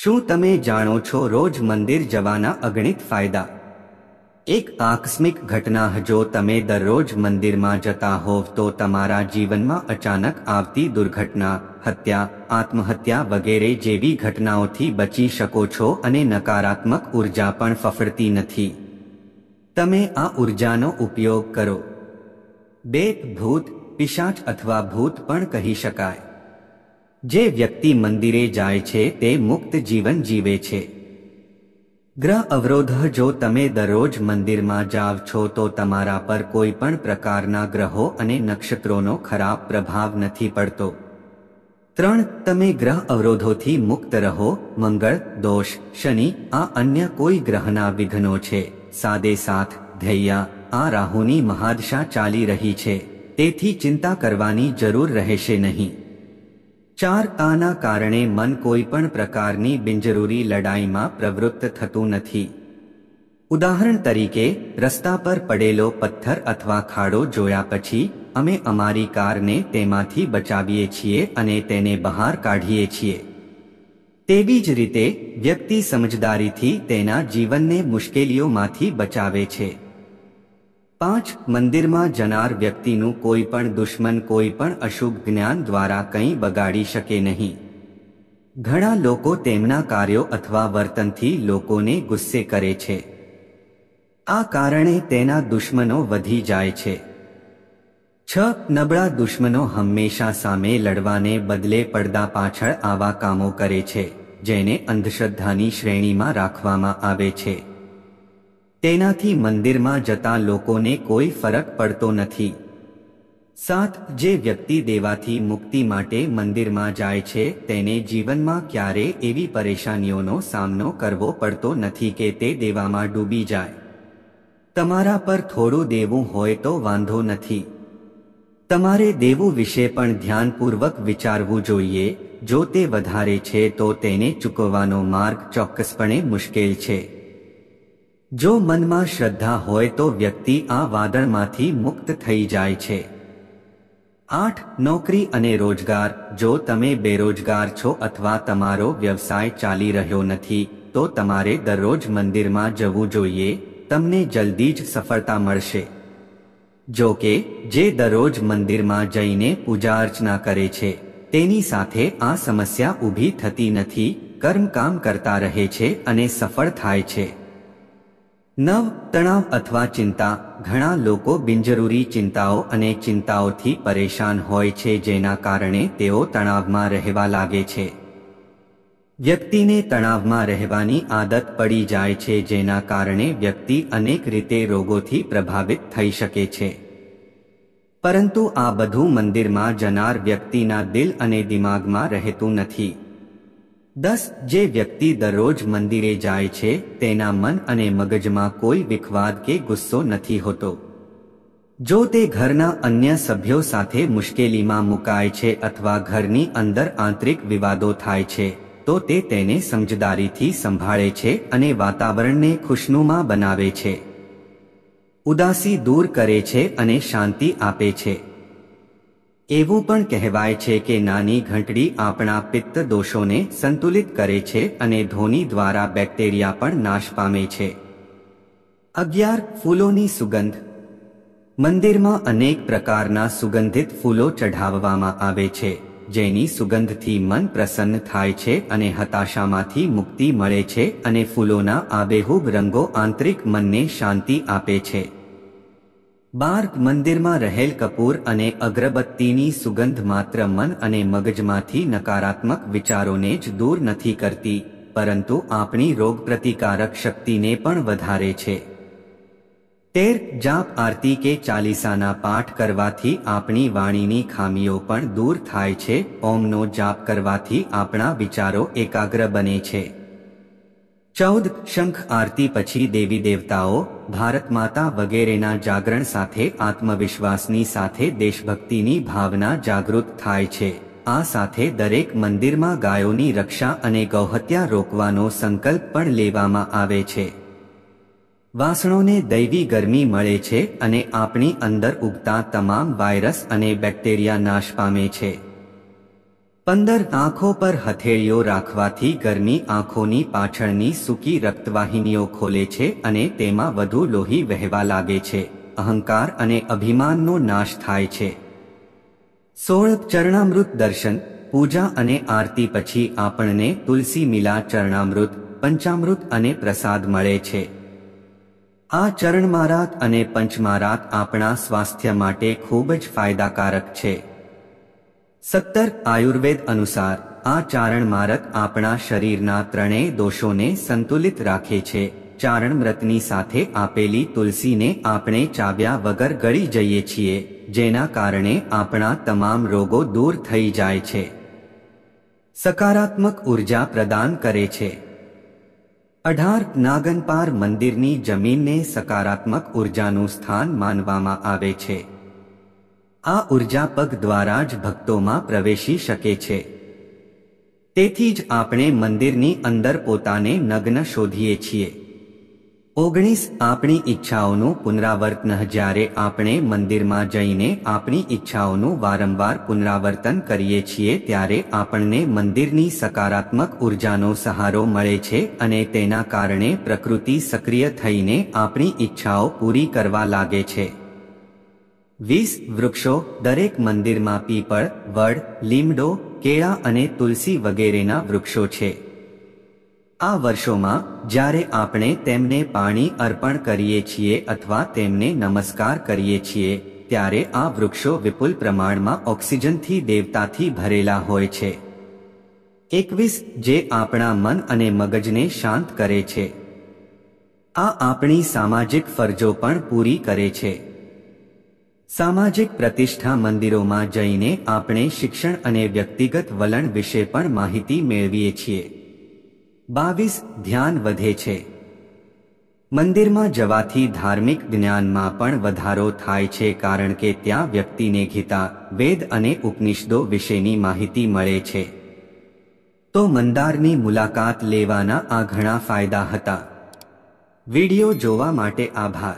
શું તમે જાણો છો રોજ મંદિર જવાના અગણિત ફાયદા એક આકસ્મિક ઘટના જો તમે દરરોજ મંદિરમાં જતા હોવ તો તમારા જીવનમાં અચાનક આવતી દુર્ઘટના હત્યા આત્મહત્યા વગેરે જેવી ઘટનાઓથી બચી શકો છો અને નકારાત્મક ઉર્જા પણ ફફડતી નથી તમે આ ઉર્જાનો ઉપયોગ કરો બે ભૂત પિશાચ અથવા ભૂત પણ કહી શકાય જે વ્યક્તિ મંદિરે જાય છે તે મુક્ત જીવન જીવે છે ગ્રહ અવરોધ જો તમે દરરોજ મંદિરમાં જાવ છો તો તમારા પર કોઈ પણ પ્રકારના ગ્રહો અને નક્ષત્રોનો ખરાબ પ્રભાવ નથી પડતો ત્રણ તમે ગ્રહ અવરોધોથી મુક્ત રહો મંગળ દોષ શનિ આ અન્ય કોઈ ગ્રહના વિઘ્નો છે સાદે સાથ ધૈયા આ રાહુની મહાદશા ચાલી રહી છે તેથી ચિંતા કરવાની જરૂર રહેશે નહીં ચાર આના કારણે મન કોઈ પણ પ્રકારની બિનજરૂરી લડાઈમાં પ્રવૃત્ત થતું નથી ઉદાહરણ તરીકે રસ્તા પર પડેલો પથ્થર અથવા ખાડો જોયા પછી અમે અમારી કારને તેમાંથી બચાવીએ છીએ અને તેને બહાર કાઢીએ છીએ તેવી જ રીતે વ્યક્તિ સમજદારીથી તેના જીવનને મુશ્કેલીઓમાંથી બચાવે છે પાંચ મંદિરમાં જનાર વ્યક્તિનું કોઈ પણ દુશ્મન કોઈ પણ અશુભ જ્ઞાન દ્વારા કંઈ બગાડી શકે નહીં ઘણા લોકો તેમના કાર્યો અથવા વર્તનથી લોકોને ગુસ્સે કરે છે આ કારણે તેના દુશ્મનો વધી જાય છે છ નબળા દુશ્મનો હંમેશા સામે લડવાને બદલે પડદા પાછળ આવા કામો કરે છે જેને અંધશ્રદ્ધાની શ્રેણીમાં રાખવામાં આવે છે તેનાથી મંદિરમાં જતા લોકોને કોઈ ફરક પડતો નથી સાત જે વ્યક્તિ દેવાથી મુક્તિ માટે મંદિરમાં જાય છે તેને જીવનમાં ક્યારે એવી પરેશાનીઓનો સામનો કરવો પડતો નથી કે તે દેવામાં ડૂબી જાય તમારા પર થોડું દેવું હોય તો વાંધો નથી તમારે દેવું વિશે પણ ધ્યાનપૂર્વક વિચારવું જોઈએ જો તે વધારે છે તો તેને ચૂકવવાનો માર્ગ ચોક્કસપણે મુશ્કેલ છે જો મનમાં શ્રદ્ધા હોય તો વ્યક્તિ આ વાદળમાંથી મુક્ત થઈ જાય છે આઠ નોકરી અને રોજગાર જો તમે બેરોજગાર છો અથવા તમારો વ્યવસાય ચાલી રહ્યો નથી તો તમારે દરરોજ મંદિરમાં જવું જોઈએ તમને જલ્દી જ સફળતા મળશે જો કે જે દરરોજ મંદિરમાં જઈને પૂજા અર્ચના કરે છે તેની સાથે આ સમસ્યા ઊભી થતી નથી કર્મકામ કરતા રહે છે અને સફળ થાય છે નવ તણાવ અથવા ચિંતા ઘણા લોકો બિનજરૂરી ચિંતાઓ અને ચિંતાઓથી પરેશાન હોય છે જેના કારણે તેઓ તણાવમાં રહેવા લાગે છે વ્યક્તિને તણાવમાં રહેવાની આદત પડી જાય છે જેના કારણે વ્યક્તિ અનેક રીતે રોગોથી પ્રભાવિત થઈ શકે છે પરંતુ આ બધું મંદિરમાં જનાર વ્યક્તિના દિલ અને દિમાગમાં રહેતું નથી દસ જે વ્યક્તિ દરરોજ મંદિરે જાય છે તેના મન અને મગજમાં કોઈ વિખવાદ કે ગુસ્સો નથી હોતો જો તે ઘરના અન્ય સભ્યો સાથે મુશ્કેલીમાં મુકાય છે અથવા ઘરની અંદર આંતરિક વિવાદો થાય છે તો તે તેને સમજદારીથી સંભાળે છે અને વાતાવરણને ખુશનુમા બનાવે છે ઉદાસી દૂર કરે છે અને શાંતિ આપે છે એવું પણ કહેવાય છે કે નાની ઘંટડી આપણા પિત્ત દોષોને સંતુલિત કરે છે અને ધોની દ્વારા બેક્ટેરિયા પણ નાશ પામે છે અગિયાર ફૂલોની સુગંધ મંદિરમાં અનેક પ્રકારના સુગંધિત ફૂલો ચઢાવવામાં આવે છે જેની સુગંધથી મન પ્રસન્ન થાય છે અને હતાશામાંથી મુક્તિ મળે છે અને ફૂલોના આબેહૂબ રંગો આંતરિક મનને શાંતિ આપે છે બાર્ક મંદિરમાં રહેલ કપૂર અને અગરબત્તીની સુગંધ માત્ર મન અને મગજમાંથી નકારાત્મક વિચારોને જ દૂર નથી કરતી પરંતુ આપણી રોગપ્રતિકારક શક્તિને પણ વધારે છે તેર જાપ આરતી કે ચાલીસાના પાઠ કરવાથી આપણી વાણીની ખામીઓ પણ દૂર થાય છે ઓમનો જાપ કરવાથી આપણા વિચારો એકાગ્ર બને છે ચૌદ શંખ આરતી પછી દેવી દેવતાઓ ભારત માતા વગેરેના જાગરણ સાથે આત્મવિશ્વાસની સાથે દેશભક્તિની ભાવના જાગૃત થાય છે આ સાથે દરેક મંદિરમાં ગાયોની રક્ષા અને ગૌહત્યા રોકવાનો સંકલ્પ પણ લેવામાં આવે છે વાસણોને દૈવી ગરમી મળે છે અને આપણી અંદર ઉગતા તમામ વાયરસ અને બેક્ટેરિયા નાશ પામે છે પંદર આંખો પર હથેળીઓ રાખવાથી ઘરની આંખોની પાછળની સૂકી રક્તવાહિનીઓ ખોલે છે અને તેમાં વધુ લોહી વહેવા લાગે છે અહંકાર અને અભિમાનનો નાશ થાય છે સોળ ચરણામૃત દર્શન પૂજા અને આરતી પછી આપણને તુલસી મિલા ચરણામૃત પંચામૃત અને પ્રસાદ મળે છે આ ચરણમારાત અને પંચમારાત આપણા સ્વાસ્થ્ય માટે ખૂબ જ ફાયદાકારક છે સત્તર આયુર્વેદ અનુસાર આ ચારણ મારક આપણા શરીરના ત્રણેય દોષોને સંતુલિત રાખે છે ચારણ વ્રતની સાથે આપેલી તુલસીને આપણે ચાવ્યા વગર ગળી જઈએ છીએ જેના કારણે આપણા તમામ રોગો દૂર થઈ જાય છે સકારાત્મક ઉર્જા પ્રદાન કરે છે અઢાર નાગનપાર મંદિરની જમીનને સકારાત્મક ઉર્જાનું સ્થાન માનવામાં આવે છે આ ઉર્જા પગ દ્વારા જ ભક્તોમાં પ્રવેશી શકે છે તેથી જ આપણે મંદિરની અંદર પોતાને નગ્ન શોધીએ છીએ ઓગણીસ આપણી ઈચ્છાઓનું પુનરાવર્તન જ્યારે આપણે મંદિરમાં જઈને આપણી ઈચ્છાઓનું વારંવાર પુનરાવર્તન કરીએ છીએ ત્યારે આપણને મંદિરની સકારાત્મક ઉર્જાનો સહારો મળે છે અને તેના કારણે પ્રકૃતિ સક્રિય થઈને આપણી ઈચ્છાઓ પૂરી કરવા લાગે છે વીસ વૃક્ષો દરેક મંદિરમાં પીપળ વડ લીમડો કેળા અને તુલસી વગેરેના વૃક્ષો છે આ વર્ષોમાં જ્યારે આપણે તેમને પાણી અર્પણ કરીએ છીએ અથવા તેમને નમસ્કાર કરીએ છીએ ત્યારે આ વૃક્ષો વિપુલ પ્રમાણમાં ઓક્સિજનથી દેવતાથી ભરેલા હોય છે એકવીસ જે આપણા મન અને મગજને શાંત કરે છે આ આપણી સામાજિક ફરજો પણ પૂરી કરે છે સામાજિક પ્રતિષ્ઠા મંદિરોમાં જઈને આપણે શિક્ષણ અને વ્યક્તિગત વલણ વિશે પણ માહિતી મેળવીએ છીએ બાવીસ ધ્યાન વધે છે મંદિરમાં જવાથી ધાર્મિક જ્ઞાનમાં પણ વધારો થાય છે કારણ કે ત્યાં વ્યક્તિને ગીતા વેદ અને ઉપનિષદો વિશેની માહિતી મળે છે તો મંદારની મુલાકાત લેવાના આ ઘણા ફાયદા હતા વિડિયો જોવા માટે આભાર